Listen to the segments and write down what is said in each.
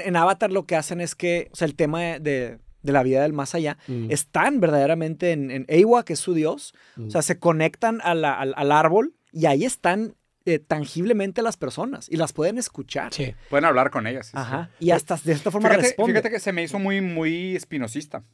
En Avatar lo que hacen es que, o sea, el tema de, la vida del más allá, mm. están verdaderamente en, Ewa, que es su dios, o sea, mm. se conectan al, árbol y ahí están eh, tangiblemente las personas y las pueden escuchar. Sí. Pueden hablar con ellas. Ajá. Y hasta de esta forma fíjate, Fíjate que se me hizo muy, muy espinosista.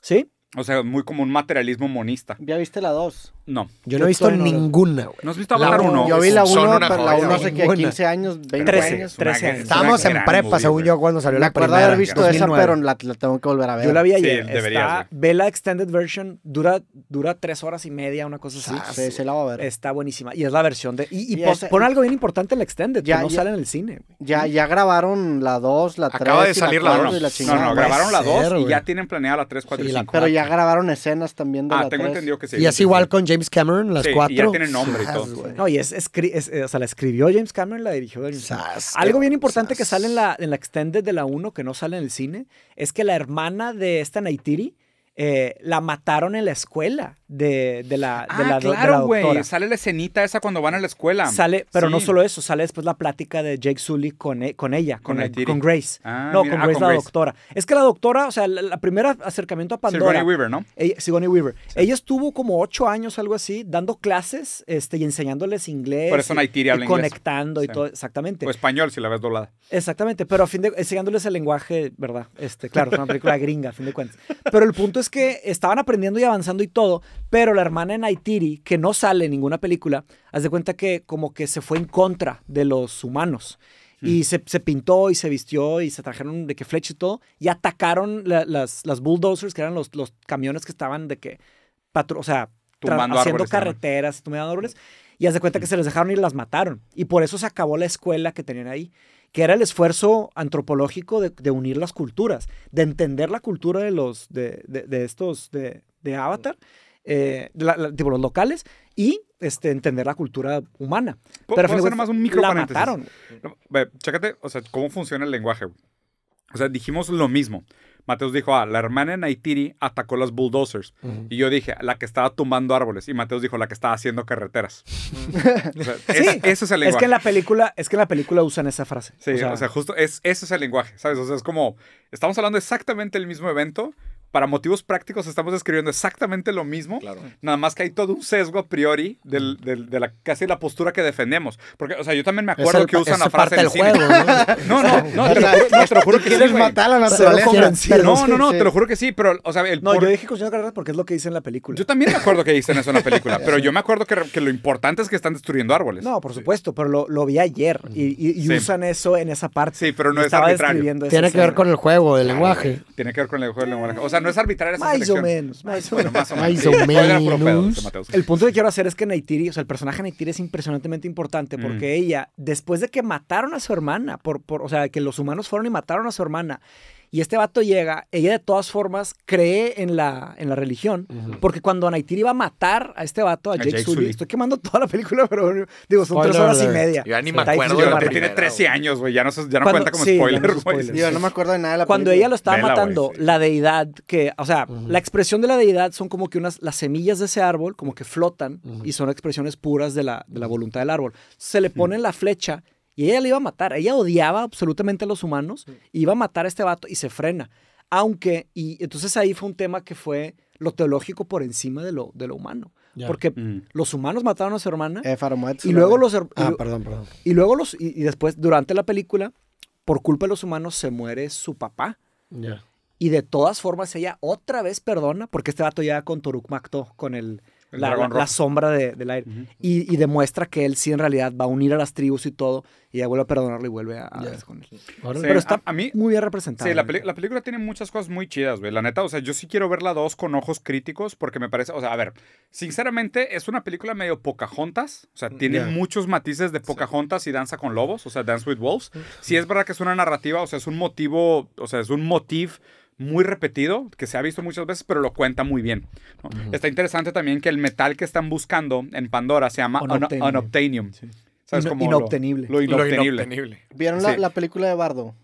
¿Sí? O sea, muy como un materialismo monista. ¿Ya viste la 2? No. Yo no he visto ninguna, güey. ¿No has visto Avatar 1? Yo vi la 1, pero la 1 hace que 15 años, 20 años. 13 años. Estábamos en prepa, según yo, cuando salió la primera. Me haber visto esa, pero la, tengo que volver a ver. Yo la vi ayer. Está, ve la extended version, dura, dura 3 horas y media, una cosa así. se la voy a ver. Está buenísima. Y es la versión de... Y, pone algo bien importante en la extended, que no sale en el cine. Ya, ya grabaron la 2, la 3 Acaba de salir la 1. No, no, grabaron la 2 y ya tienen planeada la 3, 4 y 5. Pero ah, ya grabaron escenas también de ah, la 3. tengo entendido que sí. Y es igual con James James Cameron, las cuatro. Y ya tiene nombre y todo. No, y es, eh, o sea, la escribió James Cameron, la dirigió Algo bien importante que sale en la, en la extended de la 1, que no sale en el cine, es que la hermana de esta Naitiri eh, la mataron en la escuela de, la, ah, claro, güey. Sale la escenita esa cuando van a la escuela. Sale, pero no solo eso, sale después la plática de Jake Sully con, e, ella, con, Grace. no, con Grace, ah, ah, la doctora. Es que la doctora, o sea, la, primera acercamiento a Pandora. Sigourney Weaver, ¿no? Sigoni Weaver. Ella estuvo como ocho años, algo así, dando clases este, y enseñándoles inglés. Por eso y, Conectando y todo, exactamente. O español, si la ves doblada. Exactamente, pero a fin de enseñándoles el lenguaje, ¿verdad? Este, claro, es una película gringa, a fin de cuentas. Pero el punto es que estaban aprendiendo y avanzando y todo, pero la hermana en que no sale en ninguna película, hace de cuenta que como que se fue en contra de los humanos. Y se, se, pintó y se vistió y se trajeron de que flecha y todo. Y atacaron las, las, bulldozers, que eran los, los, camiones que estaban de que, o sea, haciendo carreteras, tumbando árboles. Y hace de cuenta que se les dejaron y las mataron. Y por eso se acabó la escuela que tenían ahí, que era el esfuerzo antropológico de, de unir las culturas, de entender la cultura de, los, de, de, de estos, de, Avatar. Eh, la, tipo los locales, y este, entender la cultura humana. Pero hacer más un micro la mataron. chécate, o sea, cómo funciona el lenguaje. O sea, dijimos lo mismo. Mateus dijo, ah, la hermana en Naitiri atacó las bulldozers. Y yo dije, la que estaba tumbando árboles. Y Mateus dijo, la que estaba haciendo carreteras. sí. Eso es el lenguaje. Es que, en la película, es que la película usan esa frase. Sí, o sea, o sea justo, es, eso es el lenguaje, ¿sabes? O sea, es como, estamos hablando exactamente del mismo evento, para motivos prácticos estamos escribiendo exactamente lo mismo, claro. nada más que hay todo un sesgo a priori de la, casi la postura que defendemos. Porque, o sea, yo también me acuerdo que usan la frase del juego, ¿no? No, no, no, te, lo juro, que sí. No, no, no, te lo juro que sí, pero, o sea, el No, yo dije cuestión carrera porque es lo que dice en la película. Yo también me acuerdo que dicen eso en la película, pero yo me acuerdo que, lo importante es que están destruyendo árboles. No, por supuesto, pero lo, vi ayer y, usan eso en esa parte. Sí, pero no es arbitrario. Tiene que ver con el juego, el lenguaje. Tiene que ver con el juego del lenguaje. O sea, no es arbitraria esa Más o menos. Más o menos. más o menos. el punto que quiero hacer es que Neytiri, o sea, el personaje Neytiri es impresionantemente importante mm. porque ella, después de que mataron a su hermana, por, o sea, que los humanos fueron y mataron a su hermana, y este vato llega, ella de todas formas cree en la, religión, porque cuando Naitiri iba a matar a este vato, a, Jake, Sully, estoy quemando toda la película, pero digo, son tres horas y media. Yo ya ni me acuerdo. tiene 13 años, ya no, cuenta como spoiler, no no me acuerdo de nada de la Cuando ella lo estaba matando, la deidad, que, o sea, la expresión de la deidad son como que unas, las semillas de ese árbol, como que flotan y son expresiones puras de la, de la voluntad del árbol. Se le pone la flecha y ella le iba a matar. Ella odiaba absolutamente a los humanos, iba a matar a este vato y se frena. Aunque, y entonces ahí fue un tema que fue lo teológico por encima de lo, de lo humano. Porque mm. los humanos mataron a su hermana. Eh, y luego los. Ah, perdón, perdón. Y luego los. Y, después, durante la película, por culpa de los humanos, se muere su papá. Y de todas formas, ella otra vez perdona, porque este vato ya con Toruk Makto, con el la, sombra del aire. y, demuestra que él sí en realidad va a unir a las tribus y todo, y ya vuelve a perdonarlo y vuelve a, Pero está a, mí, muy bien representado. Sí, la, película tiene muchas cosas muy chidas, güey. La neta, o sea, yo sí quiero verla dos con ojos críticos porque me parece, o sea, a ver, sinceramente es una película medio pocajontas, o sea, mm, tiene muchos matices de Pocahontas y danza con lobos, o sea, Dance with Wolves. Mm. Sí es verdad que es una narrativa, o sea, es un motivo, o sea, es un motif muy repetido, que se ha visto muchas veces, pero lo cuenta muy bien. Está interesante también que el metal que están buscando en Pandora se llama Unobtainium. Lo, inobtenible. ¿Vieron la, película de Bardo?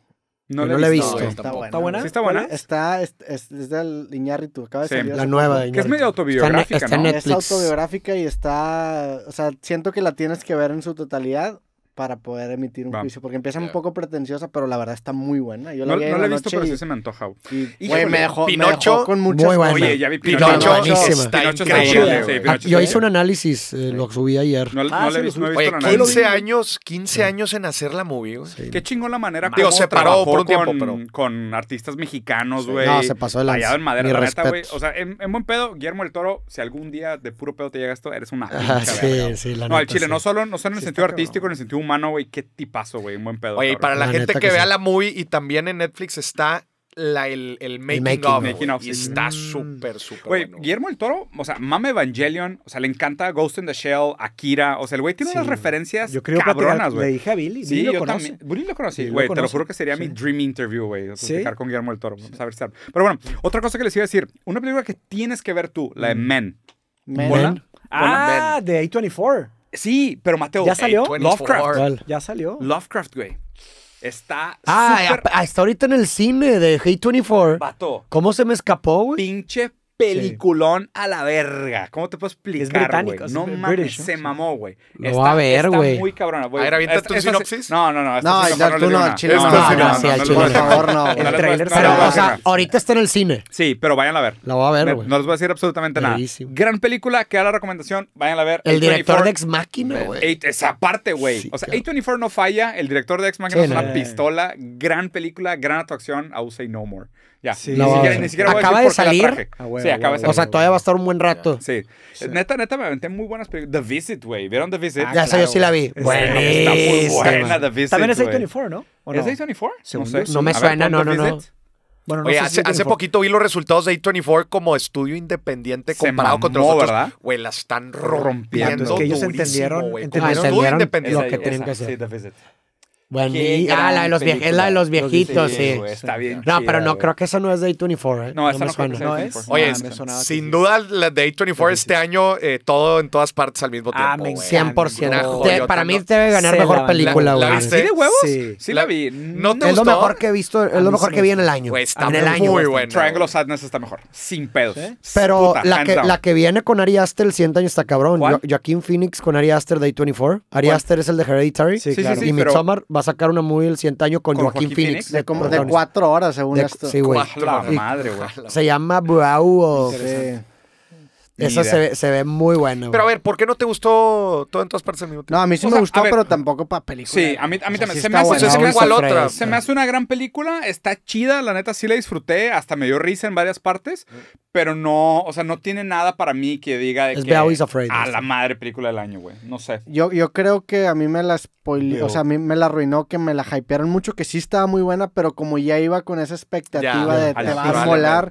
No, la he visto. está, buena. está, buena. ¿Sí está buena? Está, es, es de La nueva de Que es medio autobiográfica, Es autobiográfica y está, o sea, siento que la tienes que ver en su totalidad para poder emitir un juicio, porque empieza un poco pretenciosa, pero la verdad está muy buena. Yo la no, la he visto, pero sí se me antoja. güey, me, dejó, Pinocho, me con muchas... Muy buena. Oye, ya vi Pinocho. Pinocho, Pinocho increíble. yo hice un análisis, eh, lo subí ayer. No, ah, le he visto, 15 años, 15 años en hacer la movie, Qué chingón la manera Digo, se paró por un tiempo, con, pero... Con artistas mexicanos, güey. No, se pasó la. Allá en madera, la neta, güey. O sea, en, buen pedo, Guillermo el Toro, si algún día de puro pedo te llega esto, eres una... Sí, sí, No, al chile, no solo en el sentido artístico, en el sentido humano, güey, qué tipazo, güey, un buen pedo. Oye, para la, gente que, vea la movie y también en Netflix está la, el, el, making, of, y está súper, súper Güey, Guillermo el Toro, o sea, mame Evangelion, o sea, le encanta Ghost in the Shell, Akira, o sea, el güey tiene unas referencias Yo creo que güey. Le dije a Billy, sí, Billy lo conoce. También, Billy lo conocí, güey, te lo juro que sería mi dream interview, güey, sí con Guillermo el Toro, vamos a ver si Pero bueno, otra cosa que les iba a decir, una película que tienes que ver tú, la de mm. Men. Men. Ah, de A24. Sí, pero Mateo. ¿Ya eh, salió? Lovecraft. ¿Ya salió? Lovecraft, güey. Está. Ah, está ahorita en el cine de h 24. Vato. ¿Cómo se me escapó, güey? Pinche peliculón a la verga. ¿Cómo te puedo explicar, güey? No mames, se mamó, güey. está, Está muy cabrona, güey. A ver, tu sinopsis. No, no, no. No, no, tú no, chile, no, no, al chile, por favor, no. El trailer Pero, o sea, ahorita está en el cine. Sí, pero váyanla a ver. La voy a ver, güey. No les voy a decir absolutamente nada. Gran película, queda la recomendación, vayan a ver. El director de Ex Máquina, güey. Esa parte, güey. O sea, A24 no falla, el director de Ex Máquina es una pistola. Gran película, gran actuación, I Say No More. Ya. Sí. Ni, siquiera, voy Acaba de decir salir. sí, de salir. O sea, todavía va a estar un buen rato. Sí. Neta, neta, me aventé muy buenas películas. The Visit, güey. ¿Vieron The Visit? Ah, ya sé, yo sí la vi. Bueno, está muy buena The Visit. También es A24, ¿no? ¿O no? o es A24? No me suena, no, no, no. Bueno, no Oye, sé hace, poquito vi los resultados de A24 como estudio independiente comparado con los otros. ¿verdad? Güey, la están rompiendo. Es que ellos entendieron- entendieron- lo que tenían que hacer. Sí, The Visit. Ah, la de los viejitos, la de los viejitos, sí. está bien. No, pero no, creo que esa no es de 24 ¿eh? No, esa no, es. Oye, ah, sin duda, la de 24 pues este año, eh, todo en todas partes al mismo tiempo. Ah, me 100%. para mí debe ganar mejor película, güey. ¿Sí de huevos? Sí. sí la vi. ¿No te es lo mejor que he visto, es lo mejor que vi en el año. Pues está en el año. muy bueno. Triangle of Sadness está mejor. Sin pedos. Pero la que viene con Ari Aster, el siguiente año está cabrón. Joaquín Phoenix con Ari Aster de A24. Ari Aster es el de Hereditary. Sí, sí, Y Midsommar va sacar una movie del años con, Joaquín, Phoenix. De, como de cuatro horas, según esto. Se llama Bravo. Eso se ve, se ve muy bueno. Pero a ver, ¿por qué no te gustó todo en todas partes del No, a mí sí me gustó, pero tampoco para película. Sí, a mí, también. se, me hace, otra. se me hace una gran película, está chida, la neta sí la disfruté, hasta me dio risa en varias partes, pero no, o sea, no tiene nada para mí que diga de es que Afraid, a la este". madre película del año, güey. No sé. Yo, yo creo que a mí me la o sea, a mí me la arruinó, que me la hypearon mucho, que sí estaba muy buena, pero como ya iba con esa expectativa de te va a molar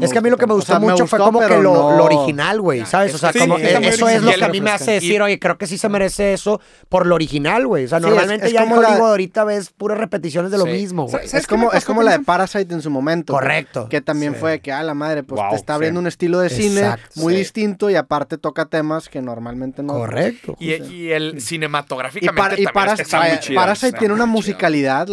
es que a mí lo que me gustó, mucho fue como que lo, original, güey, ¿sabes? O sea, como eso es lo que a mí me hace decir, oye, creo que sí se merece eso por lo original, güey. O sea, normalmente ya como el ahorita ves puras repeticiones de lo mismo, güey. Es como, es como la de Parasite en su momento. Correcto. Que también fue que, ah, la madre, pues te está abriendo un estilo de cine muy distinto y aparte toca temas que normalmente no. Correcto. Y, el cinematográficamente y Parasite tiene una musicalidad.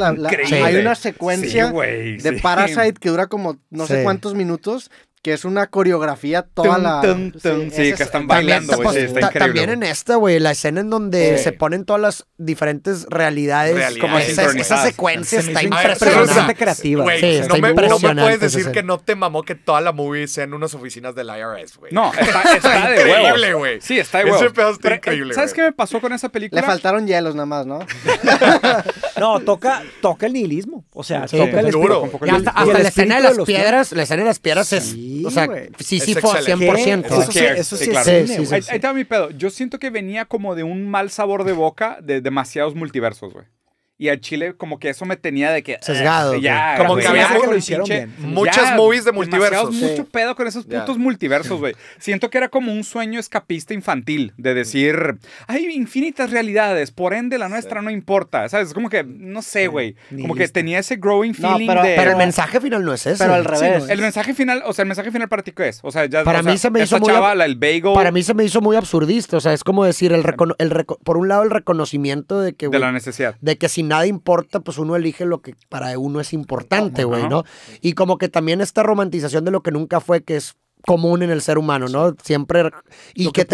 Hay una secuencia de Parasite que dura como no sé cuántos minutos justos que es una coreografía toda la. Sí, que están bailando, güey. también en esta, güey, la escena en donde se ponen todas las diferentes realidades. como esa, esa, secuencia está impresionante. creativa. sí, no, me, no, puedes decir que no te mamó que toda la movie sea en unas oficinas del IRS, güey. No, está, de increíble, güey. Sí, está de Ese pedazo está eh, increíble. ¿Sabes qué me pasó con esa película? Le faltaron hielos nada más, ¿no? no, toca, toca el nihilismo. O sea, toca el. Duro. Hasta la escena de las piedras, la escena de las piedras o sea, sí, sí, fue 100%. Eso, sí, eso sí, sí, Ahí, ahí está mi pedo. Yo siento que venía como de un mal sabor de boca de demasiados multiversos, güey. Y al Chile, como que eso me tenía de que. Eh, Sesgado. ya, como que había lo hicieron Muchas movies de multiversos. Mucho pedo con esos putos multiversos, güey. Siento que era como un sueño escapista infantil de decir, hay infinitas realidades, por ende la nuestra no importa. ¿Sabes? Como que, no sé, güey. Como que tenía ese growing feeling pero, el mensaje final no es eso. Pero al revés. el mensaje final, o sea, el mensaje final práctico es? O sea, ya. Para mí se me hizo muy. Chava, el bagel. Para mí se me hizo muy absurdista. O sea, es como decir, el, por un lado, el reconocimiento de que. de la necesidad. De que si nada importa, pues uno elige lo que para uno es importante, güey, ¿no? Y como que también esta romantización de lo que nunca fue, que es común en el ser humano, ¿no? Siempre y que,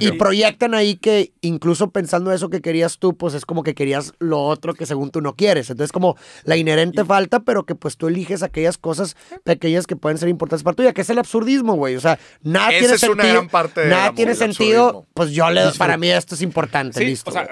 Y, proyectan ahí que incluso pensando eso que querías tú, pues es como que querías lo otro que según tú no quieres. Entonces como la inherente falta, pero que pues tú eliges aquellas cosas pequeñas que pueden ser importantes para ya que es el absurdismo, güey. O sea, nada Esa tiene es sentido. Una gran parte nada tiene sentido. Pues yo le para mí esto es importante, sí, listo. O sea,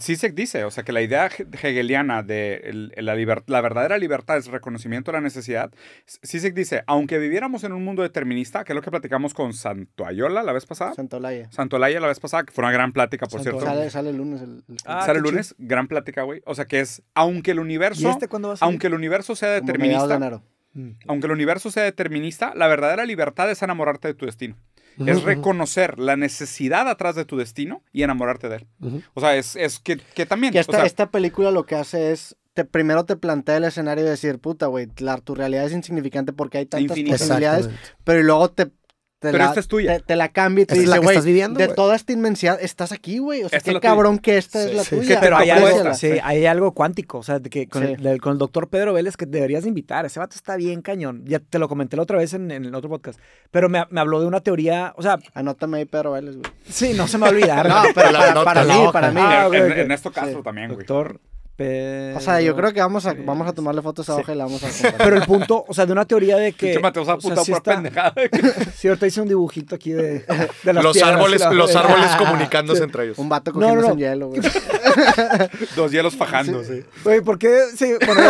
sí se dice, o sea, que la idea hegeliana de la, verdadera libertad es reconocimiento de la necesidad. se dice, aunque viviéramos en un mundo determinado que es lo que platicamos con Santoayola la vez pasada. Santo la vez pasada, que fue una gran plática, por cierto. Sale, el lunes. El, ah, sale el lunes, gran plática, güey. O sea que es, aunque el universo. Este aunque el universo sea determinista. Mm. Aunque el universo sea determinista, la verdadera libertad es enamorarte de tu destino. es reconocer la necesidad atrás de tu destino y enamorarte de él. O sea, es, que, también. esta, esta película lo que hace es primero te plantea el escenario de decir, puta, güey, tu realidad es insignificante porque hay tantas posibilidades, pero luego te la, esta es Te, la cambia y te güey, de toda esta inmensidad, estás aquí, güey. O sea, qué cabrón que esta es la sí, tuya. pero hay algo, sí, hay algo cuántico. O sea, que con, el, doctor Pedro Vélez que deberías invitar. Ese vato está bien cañón. Ya te lo comenté la otra vez en, el otro podcast. Pero me, habló de una teoría, o sea... Anótame ahí Pedro Vélez, güey. Sí, no se me va a olvidar. no, pero para, mí, para ah, mí. en, este caso también, güey. Doctor... O sea, yo creo que vamos a, vamos a tomarle fotos a hoja y la vamos a Pero el punto, o sea, de una teoría de que. si Mateo se ha apuntado por pendejada. Sí, ahorita hice un dibujito aquí de, las los árboles, Los árboles comunicándose entre ellos. Un vato con no, un hielo, Dos hielos fajando, sí. ¿por qué? Sí, bueno,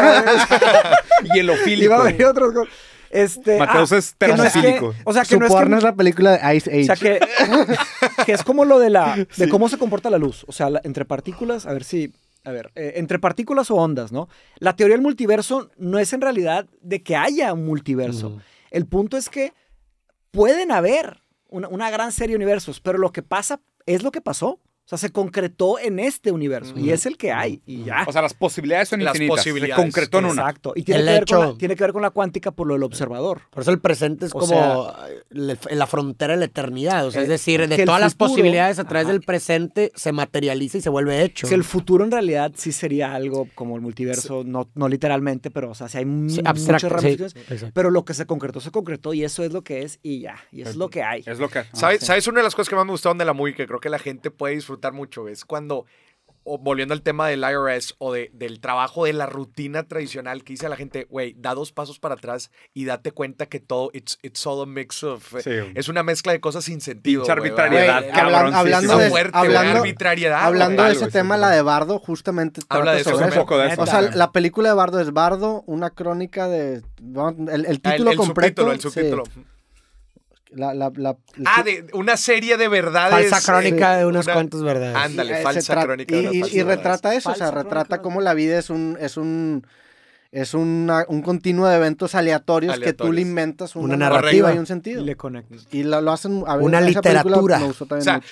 Hielofílico. Iba Este, Mateus ah, es terracílico. o sea, que Su no es, la película de Ice Age. O sea, que, que es como lo de la de cómo se comporta la luz. O sea, entre partículas, a ver si a ver, eh, entre partículas o ondas, ¿no? La teoría del multiverso no es en realidad de que haya un multiverso. El punto es que pueden haber una, gran serie de universos, pero lo que pasa es lo que pasó. O sea, se concretó en este universo y es el que hay y ya. O sea, las posibilidades son las Posibilidades. Se concretó en una. Exacto. Y tiene, que ver con la, tiene que ver con la cuántica por lo del observador. Por eso el presente es como eh, la frontera de la eternidad. O sea, es, eh, decir, de todas las posibilidades a través del presente se materializa y se vuelve hecho. Si el futuro en realidad sí sería algo como el multiverso, no, literalmente, pero o sea, si hay muchas ramificaciones. pero lo que se concretó, se concretó y eso es lo que es y ya. Y es, lo que hay. Es lo que hay. Ah, ¿Sabes? Una de las cosas que más me gustaron de la movie que creo que la gente puede disfrutar mucho, es cuando, volviendo al tema del IRS o del trabajo de la rutina tradicional que dice a la gente, güey, da dos pasos para atrás y date cuenta que todo, it's, all a mix of, eh, es una mezcla de cosas sin sentido. arbitrariedad, hablando, de, hablando, arbitrariedad, hablando de ese tema, la de Bardo, justamente Habla de eso, eso. O sea, la película de Bardo es Bardo, una crónica de, ah, el, título completo. el subtítulo. La, ah, de una serie de verdades. Falsa crónica eh, de unas cuantas verdades. Ándale, eh, falsa crónica. Y, y retrata eso, o sea, retrata como cómo la vida es un, es un, es un continuo de eventos aleatorios, que tú le inventas una, narrativa y un sentido. Y le conectas. Y lo, hacen a Una literatura. o sea,